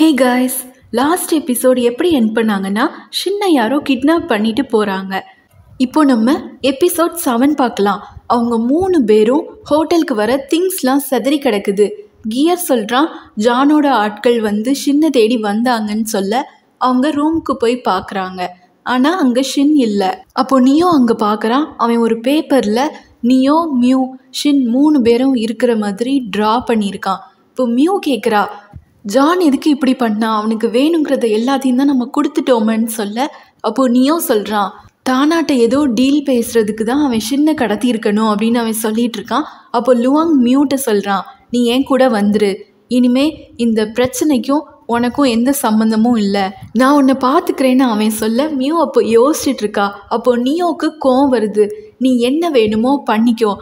hey guys last episode எப்படி என் பண்ணாங்கன்னா சின்ன யாரோ கிட்னாப் பண்ணிட்டு போகிறாங்க இப்போ நம்ம எபிசோட் செவன் பார்க்கலாம் அவங்க மூணு பேரும் ஹோட்டலுக்கு வர திங்ஸ்லாம் செதறி கிடக்குது கியர் சொல்கிறான் ஜானோட ஆட்கள் வந்து ஷின்னை தேடி வந்தாங்கன்னு சொல்ல அவங்க ரூமுக்கு போய் பார்க்குறாங்க ஆனால் அங்கே ஷின் இல்லை அப்போது நீயோ அங்கே பார்க்குறான் அவன் ஒரு பேப்பரில் நியோ மியூ ஷின் மூணு பேரும் இருக்கிற மாதிரி ட்ரா பண்ணியிருக்கான் இப்போ மியூ கேட்குறா ஜான் எதுக்கு இப்படி பண்ணா அவனுக்கு வேணுங்கிறத எல்லாத்தையும் தான் நம்ம கொடுத்துட்டோமேன்னு சொல்ல அப்போது நீயும் சொல்கிறான் தானாட்ட ஏதோ டீல் பேசுகிறதுக்கு தான் அவன் சின்ன கடத்தியிருக்கணும் அப்படின்னு அவன் சொல்லிட்டு இருக்கான் அப்போ லுவாங் மியூட்டை சொல்கிறான் நீ ஏன் கூட வந்துரு இனிமே இந்த பிரச்சனைக்கும் உனக்கும் எந்த சம்மந்தமும் இல்லை நான் உன்னை பார்த்துக்கிறேன்னு அவன் சொல்ல மியூ அப்போ யோசிச்சுட்டு இருக்கா அப்போ நியோவுக்கு கோவம் வருது நீ என்ன வேணுமோ பண்ணிக்கோ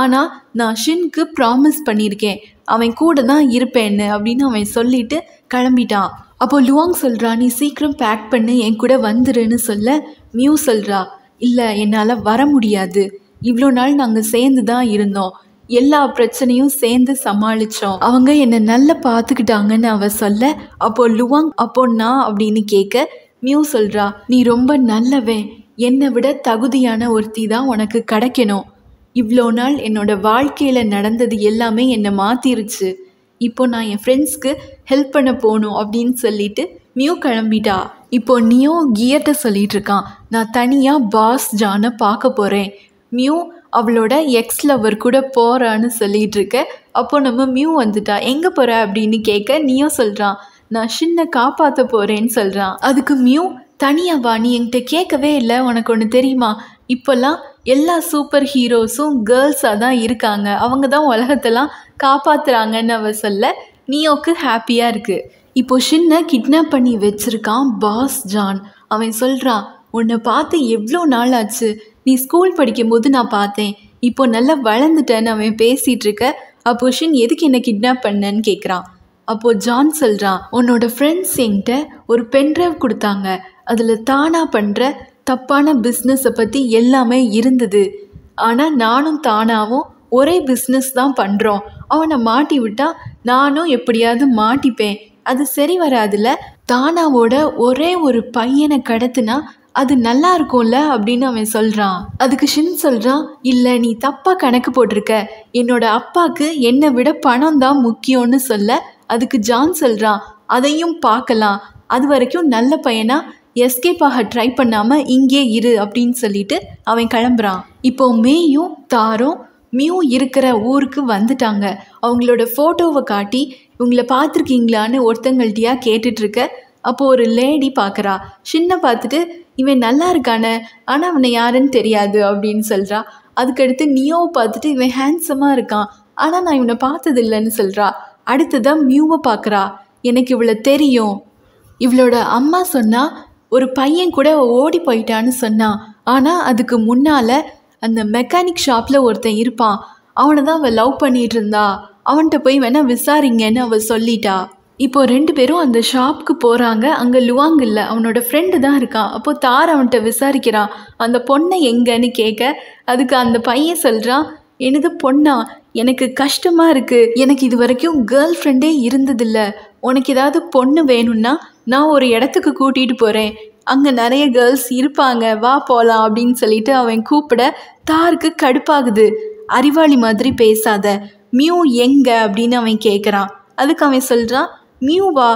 ஆனால் நான் ஷின்க்கு ப்ராமிஸ் பண்ணியிருக்கேன் அவன் கூட தான் இருப்பேன்னு அப்படின்னு அவன் சொல்லிட்டு கிளம்பிட்டான் அப்போது லுவாங் சொல்கிறா நீ சீக்கிரம் பேக் பண்ணு என் கூட வந்துருன்னு சொல்ல மியூ சொல்கிறா இல்லை என்னால் வர முடியாது இவ்வளோ நாள் நாங்கள் சேர்ந்து தான் இருந்தோம் எல்லா பிரச்சனையும் சேர்ந்து சமாளித்தோம் அவங்க என்னை நல்லா பார்த்துக்கிட்டாங்கன்னு அவ சொல்ல அப்போ லுவாங் அப்போ நான் அப்படின்னு கேட்க மியூ சொல்கிறா நீ ரொம்ப நல்லவன் என்னை விட தகுதியான ஒருத்தி தான் உனக்கு கிடைக்கணும் இவ்வளோ நாள் என்னோடய வாழ்க்கையில் நடந்தது எல்லாமே என்னை மாற்றிருச்சு இப்போ நான் என் ஃப்ரெண்ட்ஸ்க்கு ஹெல்ப் பண்ண போகணும் அப்படின்னு சொல்லிட்டு மியூ கிளம்பிட்டா இப்போ நியோ கியர்ட்ட சொல்லிட்டு இருக்கான் நான் தனியாக பாஸ் ஜானை பார்க்க போகிறேன் மியூ அவளோட எக்ஸ் லவர் கூட போகிறான்னு சொல்லிட்டு இருக்க அப்போ நம்ம மியூ வந்துட்டா எங்கே போகிற அப்படின்னு கேட்க நியோ சொல்கிறான் நான் ஷின்னை காப்பாற்ற போகிறேன்னு சொல்கிறான் அதுக்கு மியூ தனியாவா நீ என்கிட்ட கேட்கவே இல்லை உனக்கு ஒன்று தெரியுமா இப்போல்லாம் எல்லா சூப்பர் ஹீரோஸும் கேர்ள்ஸாக தான் இருக்காங்க அவங்க தான் உலகத்தெல்லாம் காப்பாற்றுறாங்கன்னு அவ சொல்ல நியோக்கு ஹாப்பியாக இருக்குது இப்போ ஷின்னை கிட்னாப் பண்ணி வச்சுருக்கான் பாஸ் ஜான் அவன் சொல்கிறான் உன்னை பார்த்து எவ்வளோ நாள் ஆச்சு நீ ஸ்கூல் படிக்கும்போது நான் பார்த்தேன் இப்போ நல்லா வளர்ந்துட்டேன்னு அவன் பேசிகிட்டு இருக்க அப்போ ஷின் எதுக்கு என்னை கிட்னாப் பண்ணன்னு கேட்குறான் அப்போது ஜான் சொல்கிறான் உன்னோட ஃப்ரெண்ட்ஸ் என்கிட்ட ஒரு பென்ட்ரைவ் கொடுத்தாங்க அதில் தானாக பண்ணுற தப்பான பிஸ்னஸை பற்றி எல்லாமே இருந்தது ஆனால் நானும் தானாவும் ஒரே பிஸ்னஸ் தான் பண்ணுறோம் அவனை மாட்டி விட்டா நானும் எப்படியாவது மாட்டிப்பேன் அது சரி வராதுல தானாவோட ஒரே ஒரு பையனை கடத்துனா அது நல்லா இருக்கும்ல அப்படின்னு அவன் சொல்கிறான் அதுக்கு ஷின் சொல்கிறான் இல்லை நீ தப்பாக கணக்கு போட்டிருக்க என்னோட அப்பாவுக்கு என்னை விட பணம் தான் முக்கியம்னு சொல்ல அதுக்கு ஜான் சொல்கிறான் அதையும் பார்க்கலாம் அது வரைக்கும் நல்ல பையனாக எஸ்கேப் ஆக ட்ரை பண்ணாமல் இங்கே இரு அப்படின்னு சொல்லிட்டு அவன் கிளம்புறான் இப்போது மேயும் தாரும் மியூ இருக்கிற ஊருக்கு வந்துட்டாங்க அவங்களோட ஃபோட்டோவை காட்டி இவங்களை பார்த்துருக்கீங்களான்னு ஒருத்தங்கள்ட்டியா கேட்டுட்ருக்க அப்போது ஒரு லேடி பார்க்குறா சின்ன பார்த்துட்டு இவன் நல்லா இருக்கான ஆனால் அவனை யாருன்னு தெரியாது அப்படின்னு சொல்கிறா அதுக்கடுத்து நியோவை பார்த்துட்டு இவன் ஹேண்ட்ஸமாக இருக்கான் ஆனால் நான் இவனை இல்லைன்னு சொல்கிறா தான் மியூவை பார்க்குறா எனக்கு இவ்வளோ தெரியும் இவளோட அம்மா சொன்னால் ஒரு பையன் கூட ஓடி போயிட்டான்னு சொன்னான் ஆனால் அதுக்கு முன்னால் அந்த மெக்கானிக் ஷாப்பில் ஒருத்தன் இருப்பான் அவனை தான் அவள் லவ் பண்ணிட்டு இருந்தா அவன்கிட்ட போய் வேணால் விசாரிங்கன்னு அவள் சொல்லிட்டா இப்போது ரெண்டு பேரும் அந்த ஷாப்புக்கு போகிறாங்க அங்கே லுவாங் இல்லை அவனோட ஃப்ரெண்டு தான் இருக்கான் அப்போது தார் அவன்கிட்ட விசாரிக்கிறான் அந்த பொண்ணை எங்கன்னு கேட்க அதுக்கு அந்த பையன் சொல்கிறான் எனது பொண்ணா எனக்கு கஷ்டமாக இருக்குது எனக்கு இது வரைக்கும் கேர்ள் ஃப்ரெண்டே இருந்ததில்ல உனக்கு ஏதாவது பொண்ணு வேணும்னா நான் ஒரு இடத்துக்கு கூட்டிகிட்டு போகிறேன் அங்கே நிறைய கேர்ள்ஸ் இருப்பாங்க வா போகலாம் அப்படின்னு சொல்லிட்டு அவன் கூப்பிட தாருக்கு கடுப்பாகுது அறிவாளி மாதிரி பேசாத மியூ எங்கே அப்படின்னு அவன் கேட்குறான் அதுக்கு அவன் சொல்கிறான் மியூவா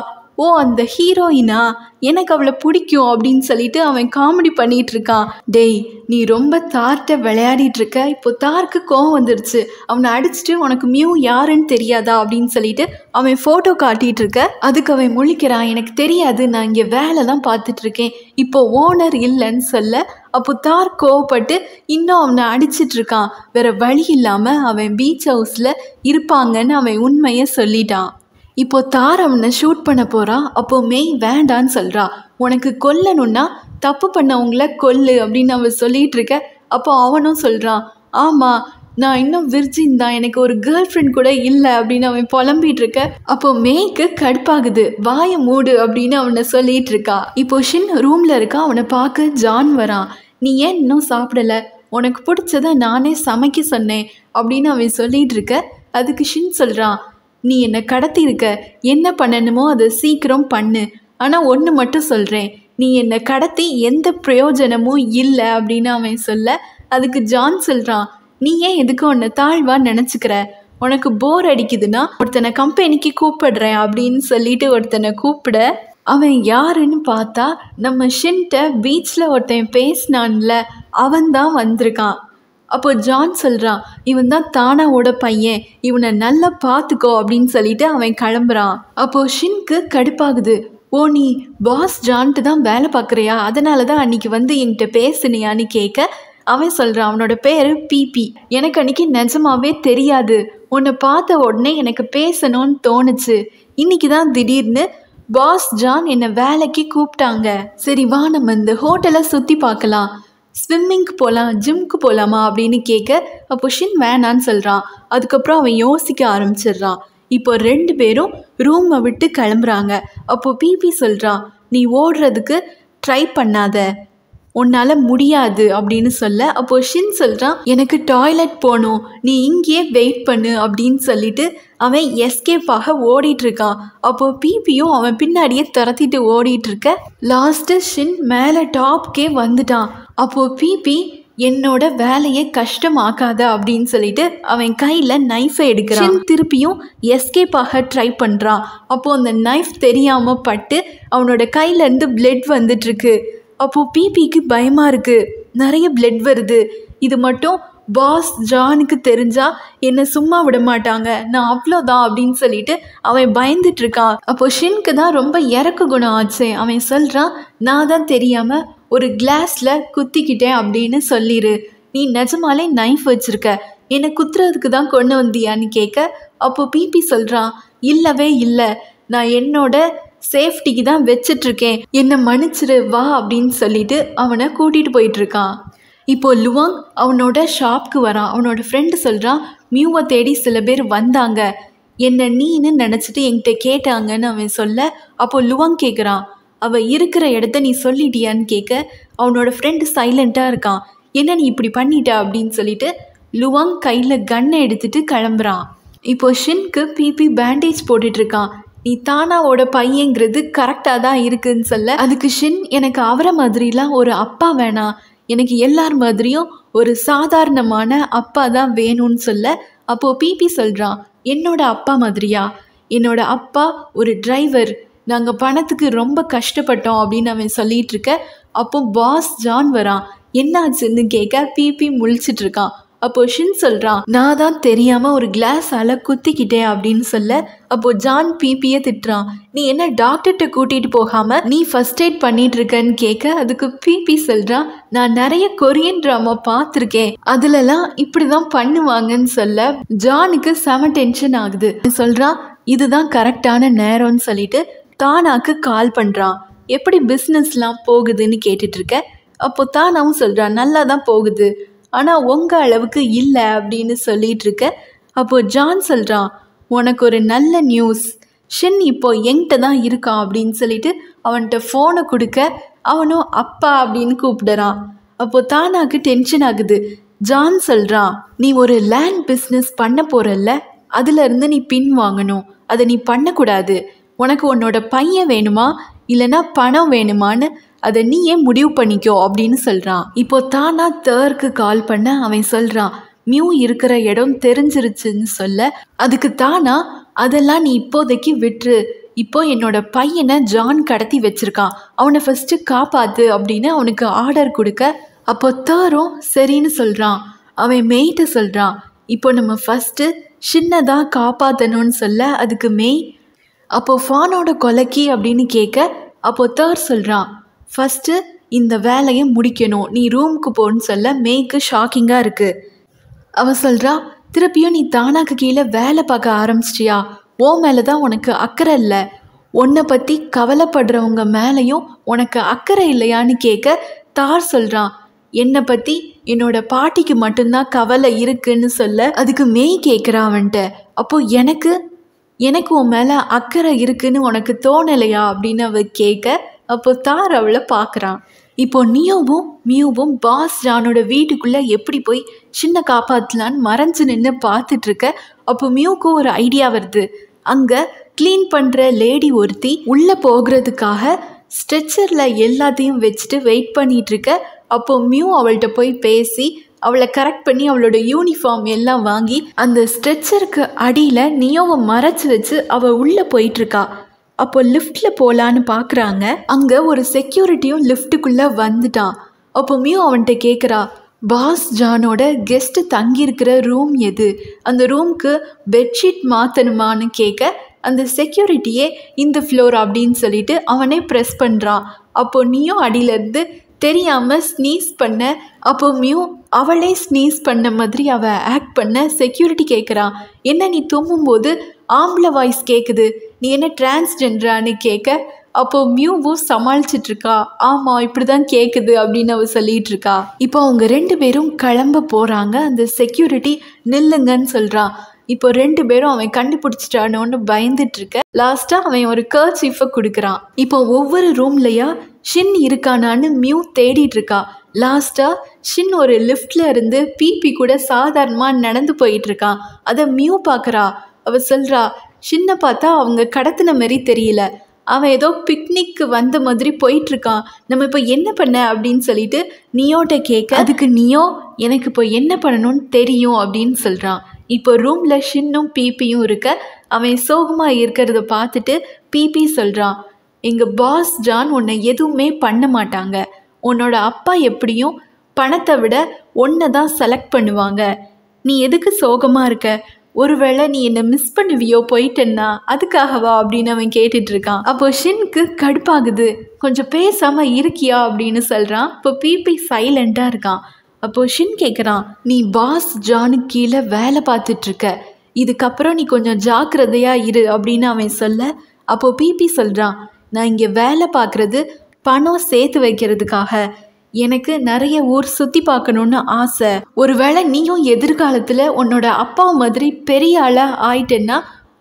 ஓ அந்த ஹீரோயினா எனக்கு அவளை பிடிக்கும் அப்படின்னு சொல்லிட்டு அவன் காமெடி பண்ணிகிட்ருக்கான் டேய் நீ ரொம்ப தார்ட்ட விளையாடிட்டு இருக்க இப்போ தார்க்கு கோவம் வந்துடுச்சு அவனை அடிச்சுட்டு உனக்கு மியூ யாருன்னு தெரியாதா அப்படின்னு சொல்லிட்டு அவன் ஃபோட்டோ காட்டிகிட்டு இருக்க அதுக்கு அவன் முழிக்கிறான் எனக்கு தெரியாது நான் இங்கே வேலை தான் இருக்கேன் இப்போ ஓனர் இல்லைன்னு சொல்ல அப்போ தார் கோவப்பட்டு இன்னும் அவனை இருக்கான் வேற வழி இல்லாமல் அவன் பீச் ஹவுஸில் இருப்பாங்கன்னு அவன் உண்மையை சொல்லிட்டான் இப்போ தார் அவனை ஷூட் பண்ண போகிறான் அப்போது மெய் வேண்டான்னு சொல்கிறா உனக்கு கொல்லணும்னா தப்பு பண்ணவங்கள கொல்லு அப்படின்னு அவன் சொல்லிகிட்டு இருக்க அப்போ அவனும் சொல்கிறான் ஆமாம் நான் இன்னும் விர்ஜின் தான் எனக்கு ஒரு கேர்ள் ஃப்ரெண்ட் கூட இல்லை அப்படின்னு அவன் புலம்பிகிட்டு இருக்க அப்போ மேய்க்கு கடுப்பாகுது வாய மூடு அப்படின்னு அவனை சொல்லிட்டு இருக்கா இப்போ ஷின் ரூமில் இருக்கா அவனை பார்க்க ஜான் வரான் நீ ஏன் இன்னும் சாப்பிடலை உனக்கு பிடிச்சத நானே சமைக்க சொன்னேன் அப்படின்னு அவன் சொல்லிட்டு இருக்க அதுக்கு ஷின் சொல்கிறான் நீ என்னை கடத்தியிருக்க என்ன பண்ணணுமோ அதை சீக்கிரம் பண்ணு ஆனால் ஒன்று மட்டும் சொல்கிறேன் நீ என்னை கடத்தி எந்த பிரயோஜனமும் இல்லை அப்படின்னு அவன் சொல்ல அதுக்கு ஜான் சொல்கிறான் நீ ஏன் எதுக்கு உன்னை தாழ்வாக நினச்சிக்கிற உனக்கு போர் அடிக்குதுன்னா ஒருத்தனை கம்பெனிக்கு கூப்பிடுறேன் அப்படின்னு சொல்லிட்டு ஒருத்தனை கூப்பிட அவன் யாருன்னு பார்த்தா நம்ம ஷின்ட்ட பீச்சில் ஒருத்தன் பேசினான்ல அவன் தான் வந்திருக்கான் அப்போ ஜான் சொல்கிறான் இவன் தான் தானாவோட பையன் இவனை நல்லா பார்த்துக்கோ அப்படின்னு சொல்லிட்டு அவன் கிளம்புறான் அப்போது ஷின்க்கு கடுப்பாகுது ஓ நீ பாஸ் ஜான்ட்டு தான் வேலை பார்க்குறியா அதனால தான் அன்றைக்கி வந்து என்கிட்ட பேசுனியான்னு கேட்க அவன் சொல்கிறான் அவனோட பேர் பிபி எனக்கு அன்றைக்கி நிஜமாவே தெரியாது உன்னை பார்த்த உடனே எனக்கு பேசணும்னு தோணுச்சு இன்னைக்கு தான் திடீர்னு பாஸ் ஜான் என்னை வேலைக்கு கூப்பிட்டாங்க சரி வா நம்ம இந்த ஹோட்டலை சுற்றி பார்க்கலாம் ஸ்விம்மிங்க்கு போகலாம் ஜிம்க்கு போகலாமா அப்படின்னு கேட்க அப்போ ஷின் வேணான்னு சொல்கிறான் அதுக்கப்புறம் அவன் யோசிக்க ஆரம்பிச்சிடுறான் இப்போ ரெண்டு பேரும் ரூமை விட்டு கிளம்புறாங்க அப்போ பிபி சொல்கிறான் நீ ஓடுறதுக்கு ட்ரை பண்ணாத உன்னால் முடியாது அப்படின்னு சொல்ல அப்போது ஷின் சொல்கிறான் எனக்கு டாய்லெட் போகணும் நீ இங்கேயே வெயிட் பண்ணு அப்படின்னு சொல்லிட்டு அவன் எஸ்கேப்பாக ஓடிட்டுருக்கான் அப்போது பிபியும் அவன் பின்னாடியே துரத்திட்டு ஓடிட்டுருக்க லாஸ்ட்டு ஷின் மேலே டாப்கே வந்துட்டான் அப்போது பிபி என்னோட வேலையை கஷ்டமாக்காத அப்படின்னு சொல்லிட்டு அவன் கையில் நைஃபை எடுக்கிறான் திருப்பியும் எஸ்கேப்பாக ட்ரை பண்ணுறான் அப்போது அந்த நைஃப் தெரியாமல் பட்டு அவனோட கையிலேருந்து பிளட் வந்துட்டுருக்கு அப்போது பிபிக்கு பயமாக இருக்குது நிறைய பிளட் வருது இது மட்டும் பாஸ் ஜானுக்கு தெரிஞ்சால் என்னை சும்மா விட மாட்டாங்க நான் அவ்வளோதான் அப்படின்னு சொல்லிட்டு அவன் பயந்துட்டுருக்கான் அப்போது ஷின்க்கு தான் ரொம்ப இறக்கு குணம் ஆச்சு அவன் சொல்கிறான் நான் தான் தெரியாமல் ஒரு கிளாஸில் குத்திக்கிட்டேன் அப்படின்னு சொல்லிடு நீ நிஜமாலே நைஃப் வச்சுருக்க என்னை குத்துறதுக்கு தான் கொண்டு வந்தியான்னு கேட்க அப்போது பிபி சொல்கிறான் இல்லவே இல்லை நான் என்னோட சேஃப்டிக்கு தான் வச்சிட்ருக்கேன் என்னை மன்னிச்சிரு வா அப்படின்னு சொல்லிட்டு அவனை கூட்டிகிட்டு போயிட்டுருக்கான் இப்போது லுவாங் அவனோட ஷாப்க்கு வரான் அவனோட ஃப்ரெண்டு சொல்கிறான் மியூவை தேடி சில பேர் வந்தாங்க என்னை நீன்னு நினச்சிட்டு என்கிட்ட கேட்டாங்கன்னு அவன் சொல்ல அப்போது லுவாங் கேட்குறான் அவள் இருக்கிற இடத்த நீ சொல்லிட்டியான்னு கேட்க அவனோட ஃப்ரெண்டு சைலண்ட்டாக இருக்கான் என்ன நீ இப்படி பண்ணிட்ட அப்படின்னு சொல்லிட்டு லுவாங் கையில் கன்னை எடுத்துட்டு கிளம்புறான் இப்போ ஷின்க்கு பிபி பேண்டேஜ் போட்டுட்ருக்கான் நீ தானாவோட பையங்கிறது கரெக்டாக தான் இருக்குன்னு சொல்ல அதுக்கு ஷின் எனக்கு அவரை மாதிரிலாம் ஒரு அப்பா வேணாம் எனக்கு எல்லார் மாதிரியும் ஒரு சாதாரணமான அப்பா தான் வேணும்னு சொல்ல அப்போது பிபி சொல்கிறான் என்னோட அப்பா மாதிரியா என்னோட அப்பா ஒரு டிரைவர் நாங்கள் பணத்துக்கு ரொம்ப கஷ்டப்பட்டோம் அப்படின்னு அவன் சொல்லிட்டு இருக்க அப்போ பாஸ் ஜான் வரான் என்னாச்சுன்னு கேட்க பிபி இருக்கான் அப்போ ஷின் சொல்கிறான் நான் தான் தெரியாமல் ஒரு கிளாஸ் குத்திக்கிட்டேன் அப்படின்னு சொல்ல அப்போ ஜான் பிபியை திட்டுறான் நீ என்ன டாக்டர்கிட்ட கூட்டிகிட்டு போகாமல் நீ ஃபர்ஸ்ட் எய்ட் பண்ணிட்டு இருக்கன்னு கேட்க அதுக்கு பிபி சொல்கிறான் நான் நிறைய கொரியன் ட்ராமா பார்த்துருக்கேன் அதுலலாம் இப்படி தான் பண்ணுவாங்கன்னு சொல்ல ஜானுக்கு செம டென்ஷன் ஆகுது சொல்கிறான் இதுதான் கரெக்டான நேரம்னு சொல்லிட்டு தானாக்கு கால் பண்ணுறான் எப்படி பிஸ்னஸ்லாம் போகுதுன்னு கேட்டுட்ருக்க அப்போது தானாவும் சொல்கிறான் நல்லா தான் போகுது ஆனால் உங்கள் அளவுக்கு இல்லை அப்படின்னு இருக்க அப்போது ஜான் சொல்கிறான் உனக்கு ஒரு நல்ல நியூஸ் ஷின் இப்போ என்கிட்ட தான் இருக்கான் அப்படின்னு சொல்லிட்டு அவன்கிட்ட ஃபோனை கொடுக்க அவனும் அப்பா அப்படின்னு கூப்பிடுறான் அப்போது தானாக்கு டென்ஷன் ஆகுது ஜான் சொல்கிறான் நீ ஒரு லேண்ட் பிஸ்னஸ் பண்ண போகிறல்ல அதுலேருந்து நீ பின் வாங்கணும் அதை நீ பண்ணக்கூடாது உனக்கு உன்னோட பையன் வேணுமா இல்லைன்னா பணம் வேணுமான்னு அதை நீ ஏன் முடிவு பண்ணிக்கோ அப்படின்னு சொல்கிறான் இப்போ தானா தேர்க்கு கால் பண்ண அவன் சொல்கிறான் மியூ இருக்கிற இடம் தெரிஞ்சிருச்சுன்னு சொல்ல அதுக்கு தானா அதெல்லாம் நீ இப்போதைக்கு விட்டுரு இப்போ என்னோட பையனை ஜான் கடத்தி வச்சிருக்கான் அவனை ஃபஸ்ட்டு காப்பாத்து அப்படின்னு அவனுக்கு ஆர்டர் கொடுக்க அப்போ தேரும் சரின்னு சொல்கிறான் அவன் மெய்ட்டு சொல்கிறான் இப்போ நம்ம ஃபஸ்ட்டு சின்னதாக காப்பாற்றணும்னு சொல்ல அதுக்கு மெய் அப்போது ஃபானோட கொலக்கி அப்படின்னு கேட்க அப்போது தேர் சொல்கிறான் ஃபஸ்ட்டு இந்த வேலையை முடிக்கணும் நீ ரூமுக்கு போன்னு சொல்ல மேய்க்கு ஷாக்கிங்காக இருக்குது அவள் சொல்கிறா திருப்பியும் நீ தானாக்கு கீழே வேலை பார்க்க ஆரம்பிச்சிட்டியா ஓ மேலே தான் உனக்கு அக்கறை இல்லை உன்னை பற்றி கவலைப்படுறவங்க மேலேயும் உனக்கு அக்கறை இல்லையான்னு கேட்க தார் சொல்கிறான் என்னை பற்றி என்னோட பாட்டிக்கு மட்டும்தான் கவலை இருக்குன்னு சொல்ல அதுக்கு மெய் அவன்கிட்ட அப்போது எனக்கு எனக்கு உன் மேலே அக்கறை இருக்குன்னு உனக்கு தோணலையா அப்படின்னு அவ கேட்க அப்போ தார் அவளை பார்க்குறான் இப்போ நியோவும் மியூவும் பாஸ் ஜானோட வீட்டுக்குள்ளே எப்படி போய் சின்ன காப்பாற்றலான்னு மறைஞ்சு நின்று பார்த்துட்ருக்க அப்போ மியூக்கும் ஒரு ஐடியா வருது அங்கே க்ளீன் பண்ணுற லேடி ஒருத்தி உள்ளே போகிறதுக்காக ஸ்ட்ரெச்சரில் எல்லாத்தையும் வச்சுட்டு வெயிட் பண்ணிகிட்ருக்க அப்போ மியூ அவள்கிட்ட போய் பேசி அவளை கரெக்ட் பண்ணி அவளோட யூனிஃபார்ம் எல்லாம் வாங்கி அந்த ஸ்ட்ரெச்சருக்கு அடியில் நியோவை மறைச்சி வச்சு அவள் உள்ளே போயிட்டுருக்கா அப்போ லிஃப்டில் போகலான்னு பார்க்குறாங்க அங்கே ஒரு செக்யூரிட்டியும் லிஃப்ட்டுக்குள்ளே வந்துட்டான் அப்போ மியோ அவன்கிட்ட கேட்குறா பாஸ் ஜானோட கெஸ்ட்டு தங்கியிருக்கிற ரூம் எது அந்த ரூம்க்கு பெட்ஷீட் மாற்றணுமான்னு கேட்க அந்த செக்யூரிட்டியே இந்த ஃப்ளோர் அப்படின்னு சொல்லிட்டு அவனே ப்ரெஸ் பண்ணுறான் அப்போது நீயும் அடியிலேருந்து தெரியாமல் ஸ்னீஸ் பண்ண அப்போ மியூ அவளே ஸ்னீஸ் பண்ண மாதிரி அவள் ஆக்ட் பண்ண செக்யூரிட்டி கேட்குறான் என்ன நீ தும்பும்போது ஆம்பளை வாய்ஸ் கேட்குது நீ என்ன டிரான்ஸ்ஜெண்டரான்னு கேட்க அப்போது மியூவும் சமாளிச்சிட்ருக்கா ஆமாம் இப்படி தான் கேட்குது அப்படின்னு அவள் சொல்லிகிட்ருக்கா இப்போ அவங்க ரெண்டு பேரும் கிளம்ப போகிறாங்க அந்த செக்யூரிட்டி நில்லுங்கன்னு சொல்கிறான் இப்போ ரெண்டு பேரும் அவன் கண்டுபிடிச்சிட்டானோன்னு பயந்துட்டு இருக்க லாஸ்ட்டாக அவன் ஒரு கர்ச் சீஃபை கொடுக்குறான் இப்போ ஒவ்வொரு ரூம்லையா ஷின் இருக்கானான்னு மியூ தேடிட்டு இருக்கா லாஸ்ட்டாக ஷின் ஒரு லிஃப்ட்ல இருந்து பிபி கூட சாதாரணமாக நடந்து போயிட்டுருக்கான் அதை மியூ பார்க்குறா அவள் சொல்றா ஷின்னை பார்த்தா அவங்க கடத்தின மாரி தெரியல அவன் ஏதோ பிக்னிக்கு வந்த மாதிரி போயிட்டுருக்கான் நம்ம இப்போ என்ன பண்ண அப்படின்னு சொல்லிட்டு நியோட்ட கேட்க அதுக்கு நியோ எனக்கு இப்போ என்ன பண்ணணும்னு தெரியும் அப்படின்னு சொல்கிறான் இப்போ ரூமில் ஷின்னும் பிபியும் இருக்க அவன் சோகமாக இருக்கிறத பார்த்துட்டு பிபி சொல்கிறான் எங்கள் பாஸ் ஜான் உன்னை எதுவுமே பண்ண மாட்டாங்க உன்னோட அப்பா எப்படியும் பணத்தை விட ஒன்றை தான் செலக்ட் பண்ணுவாங்க நீ எதுக்கு சோகமாக இருக்க ஒருவேளை நீ என்னை மிஸ் பண்ணுவியோ போயிட்டேன்னா அதுக்காகவா அப்படின்னு அவன் கேட்டுட்ருக்கான் அப்போ ஷின்க்கு கடுப்பாகுது கொஞ்சம் பேசாமல் இருக்கியா அப்படின்னு சொல்கிறான் இப்போ பிபி சைலண்ட்டாக இருக்கான் அப்போது ஷின் கேட்குறான் நீ பாஸ் ஜானுக்கு கீழே வேலை பார்த்துட்ருக்க இதுக்கப்புறம் நீ கொஞ்சம் ஜாக்கிரதையாக இரு அப்படின்னு அவன் சொல்ல அப்போது பிபி சொல்கிறான் நான் இங்கே வேலை பார்க்குறது பணம் சேர்த்து வைக்கிறதுக்காக எனக்கு நிறைய ஊர் சுற்றி பார்க்கணுன்னு ஆசை ஒருவேளை நீயும் எதிர்காலத்தில் உன்னோட அப்பா மாதிரி பெரிய ஆளாக ஆயிட்டேன்னா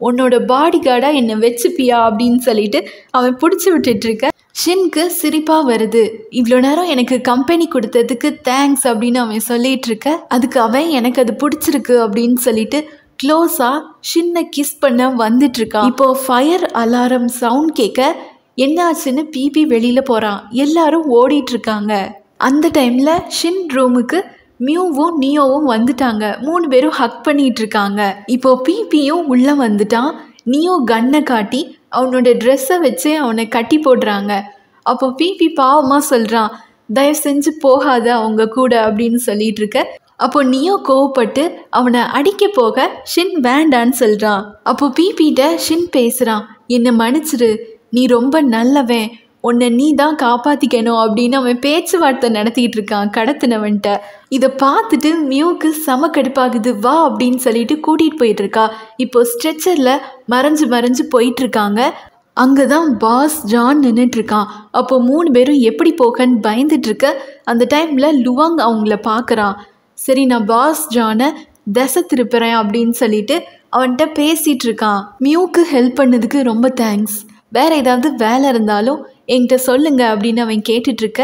உன்னோட பாடி கார்டாக என்னை வச்சுப்பியா அப்படின்னு சொல்லிட்டு அவன் பிடிச்சி விட்டுட்ருக்க ஷின்க்கு சிரிப்பாக வருது இவ்வளோ நேரம் எனக்கு கம்பெனி கொடுத்ததுக்கு தேங்க்ஸ் அப்படின்னு அவன் சொல்லிட்டு இருக்க அதுக்கு அவன் எனக்கு அது பிடிச்சிருக்கு அப்படின்னு சொல்லிட்டு க்ளோஸாக ஷின்னை கிஸ் பண்ண வந்துட்டுருக்கான் இப்போ ஃபயர் அலாரம் சவுண்ட் கேட்க என்ன ஆச்சுன்னு பிபி வெளியில் போகிறான் எல்லாரும் ஓடிட்டுருக்காங்க அந்த டைமில் ஷின் ரூமுக்கு மியூவும் நியோவும் வந்துட்டாங்க மூணு பேரும் ஹக் பண்ணிகிட்டு இருக்காங்க இப்போ பிபியும் உள்ளே வந்துட்டான் நியோ கன்னை காட்டி அவனோட ட்ரெஸ்ஸை வச்சு அவனை கட்டி போடுறாங்க அப்போ பிபி பாவமாக சொல்கிறான் தயவு செஞ்சு போகாத அவங்க கூட அப்படின்னு சொல்லிட்டு இருக்க அப்போ நியோ கோவப்பட்டு அவனை அடிக்க போக ஷின் வேண்டான்னு சொல்கிறான் அப்போ பிபிட்ட ஷின் பேசுகிறான் என்னை மன்னிச்சிரு நீ ரொம்ப நல்லவன் உன்னை நீ தான் காப்பாற்றிக்கணும் அப்படின்னு அவன் பேச்சுவார்த்தை நடத்திக்கிட்டு இருக்கான் கடத்தினவன்ட்ட இதை பார்த்துட்டு மியூக்கு செம கடுப்பாகுது வா அப்படின்னு சொல்லிட்டு கூட்டிகிட்டு போயிட்டுருக்கா இப்போ ஸ்ட்ரெச்சரில் மறைஞ்சு மறைஞ்சு போயிட்டுருக்காங்க அங்கே தான் பாஸ் ஜான் நின்றுட்டுருக்கான் அப்போ மூணு பேரும் எப்படி போகன்னு பயந்துட்டுருக்க அந்த டைமில் லுவாங் அவங்கள பார்க்குறான் சரி நான் பாஸ் ஜானை தசை திருப்புறேன் அப்படின்னு சொல்லிட்டு அவன்கிட்ட பேசிகிட்டு இருக்கான் மியூக்கு ஹெல்ப் பண்ணதுக்கு ரொம்ப தேங்க்ஸ் வேற ஏதாவது வேலை இருந்தாலும் என்கிட்ட சொல்லுங்க அப்படின்னு அவன் கேட்டுட்ருக்க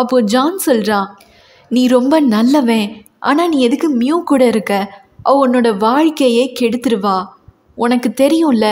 அப்போது ஜான் சொல்கிறான் நீ ரொம்ப நல்லவன் ஆனால் நீ எதுக்கு மியூ கூட இருக்க அவ உன்னோட வாழ்க்கையே கெடுத்துருவா உனக்கு தெரியும்ல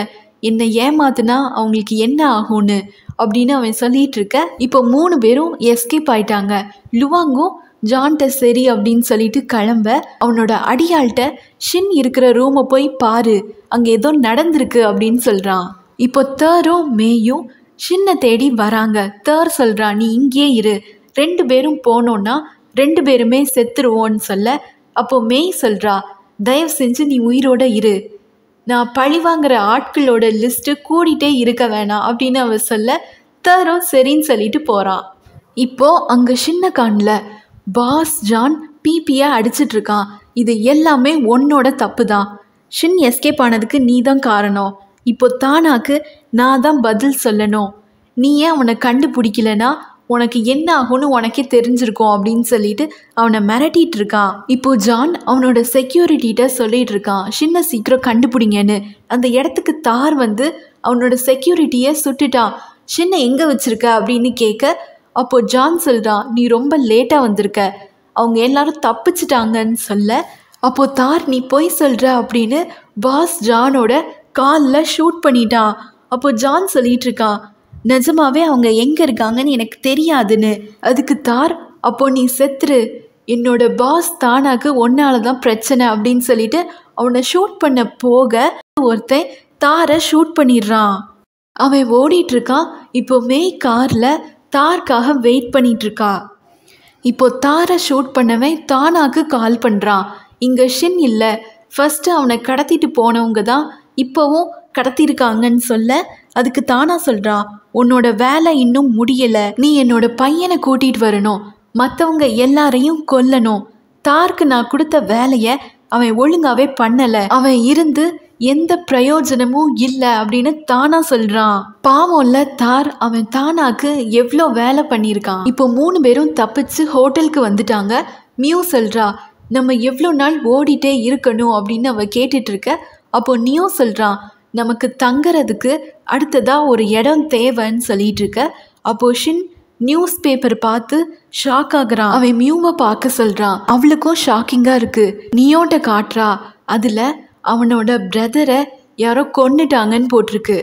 என்னை ஏமாத்துனா அவங்களுக்கு என்ன ஆகும்னு அப்படின்னு அவன் சொல்லிகிட்டு இருக்க இப்போ மூணு பேரும் எஸ்கேப் ஆயிட்டாங்க லுவாங்கும் ஜான்கிட்ட சரி அப்படின்னு சொல்லிட்டு கிளம்ப அவனோட அடியாள்கிட்ட ஷின் இருக்கிற ரூமை போய் பாரு அங்கே ஏதோ நடந்திருக்கு அப்படின்னு சொல்கிறான் இப்போ தேரும் மேயும் சின்ன தேடி வராங்க தேர் சொல்கிறா நீ இங்கேயே இரு ரெண்டு பேரும் போனோன்னா ரெண்டு பேருமே செத்துருவோன்னு சொல்ல அப்போ மேய் சொல்கிறா தயவு செஞ்சு நீ உயிரோட இரு நான் பழி வாங்குற ஆட்களோட லிஸ்ட்டு கூடிட்டே இருக்க வேணாம் அப்படின்னு அவ சொல்ல தரும் சரின்னு சொல்லிட்டு போகிறான் இப்போது அங்கே சின்ன காண்ல பாஸ் ஜான் பிபியை அடிச்சிட்ருக்கான் இது எல்லாமே உன்னோட தப்பு தான் ஷின் எஸ்கேப் ஆனதுக்கு நீ தான் காரணம் இப்போ தானாக்கு நான் தான் பதில் சொல்லணும் நீ ஏன் அவனை கண்டுபிடிக்கலனா உனக்கு என்ன ஆகும்னு உனக்கே தெரிஞ்சிருக்கும் அப்படின்னு சொல்லிட்டு அவனை மிரட்டிட்டு இருக்கான் இப்போ ஜான் அவனோட செக்யூரிட்டிகிட்ட சொல்லிட்டு இருக்கான் சின்ன சீக்கிரம் கண்டுபிடிங்கன்னு அந்த இடத்துக்கு தார் வந்து அவனோட செக்யூரிட்டியை சுட்டுட்டான் சின்ன எங்கே வச்சிருக்க அப்படின்னு கேட்க அப்போ ஜான் சொல்கிறான் நீ ரொம்ப லேட்டாக வந்திருக்க அவங்க எல்லாரும் தப்பிச்சிட்டாங்கன்னு சொல்ல அப்போது தார் நீ போய் சொல்கிற அப்படின்னு பாஸ் ஜானோட காலில் ஷூட் பண்ணிட்டா அப்போ ஜான் சொல்லிட்டு இருக்கா நிஜமாவே அவங்க எங்கே இருக்காங்கன்னு எனக்கு தெரியாதுன்னு அதுக்கு தார் அப்போ நீ செத்துரு என்னோட பாஸ் தானாக்கு ஒன்னால தான் பிரச்சனை அப்படின்னு சொல்லிட்டு அவனை ஷூட் பண்ண போக ஒருத்தன் தாரை ஷூட் பண்ணிடுறான் அவன் இருக்கான் இப்போ மே காரில் தார்க்காக வெயிட் இருக்கா இப்போ தாரை ஷூட் பண்ணவன் தானாக்கு கால் பண்ணுறான் இங்கே ஷின் இல்லை ஃபஸ்ட்டு அவனை கடத்திட்டு போனவங்க தான் இப்போவும் கடத்தியிருக்காங்கன்னு சொல்ல அதுக்கு தானா சொல்றா உன்னோட வேலை இன்னும் முடியலை நீ என்னோட பையனை கூட்டிகிட்டு வரணும் மற்றவங்க எல்லாரையும் கொல்லணும் தார்க்கு நான் கொடுத்த வேலையை அவன் ஒழுங்காவே பண்ணலை அவன் இருந்து எந்த பிரயோஜனமும் இல்லை அப்படின்னு தானா சொல்கிறான் பாவம்ல தார் அவன் தானாக்கு எவ்வளோ வேலை பண்ணியிருக்கான் இப்போ மூணு பேரும் தப்பிச்சு ஹோட்டலுக்கு வந்துட்டாங்க மியூ சொல்கிறா நம்ம எவ்வளோ நாள் ஓடிட்டே இருக்கணும் அப்படின்னு அவள் இருக்க அப்போது நியோ சொல்கிறான் நமக்கு தங்கிறதுக்கு அடுத்ததாக ஒரு இடம் தேவைன்னு சொல்லிட்டு இருக்க ஷின் நியூஸ் பேப்பர் பார்த்து ஷாக் ஆகுறான் அவன் மியூவை பார்க்க சொல்கிறான் அவளுக்கும் ஷாக்கிங்காக இருக்குது நியோட்ட காட்டுறா அதில் அவனோட பிரதரை யாரோ கொண்டுட்டாங்கன்னு போட்டிருக்கு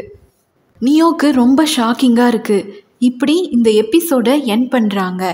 நியோக்கு ரொம்ப ஷாக்கிங்காக இருக்குது இப்படி இந்த எபிசோடை என் பண்ணுறாங்க